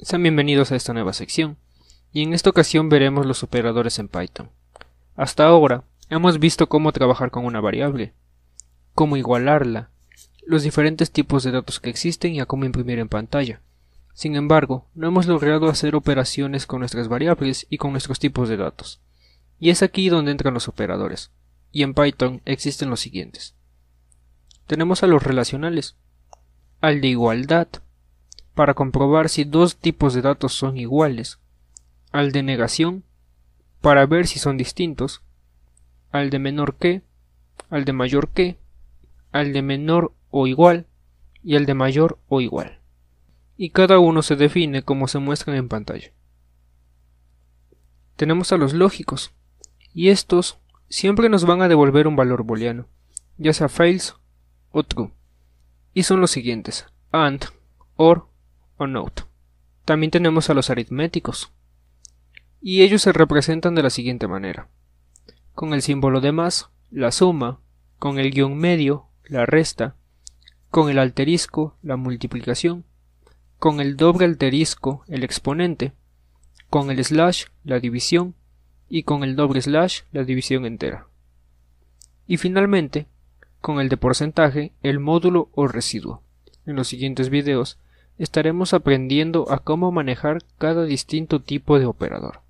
Sean bienvenidos a esta nueva sección, y en esta ocasión veremos los operadores en Python. Hasta ahora, hemos visto cómo trabajar con una variable, cómo igualarla, los diferentes tipos de datos que existen y a cómo imprimir en pantalla. Sin embargo, no hemos logrado hacer operaciones con nuestras variables y con nuestros tipos de datos. Y es aquí donde entran los operadores. Y en Python existen los siguientes. Tenemos a los relacionales, al de igualdad, para comprobar si dos tipos de datos son iguales, al de negación, para ver si son distintos, al de menor que, al de mayor que, al de menor o igual y al de mayor o igual. Y cada uno se define como se muestran en pantalla. Tenemos a los lógicos, y estos siempre nos van a devolver un valor booleano, ya sea false o true, y son los siguientes, and, or, o note. También tenemos a los aritméticos, y ellos se representan de la siguiente manera. Con el símbolo de más, la suma, con el guión medio, la resta, con el alterisco, la multiplicación, con el doble alterisco, el exponente, con el slash, la división, y con el doble slash, la división entera. Y finalmente, con el de porcentaje, el módulo o residuo. En los siguientes videos estaremos aprendiendo a cómo manejar cada distinto tipo de operador.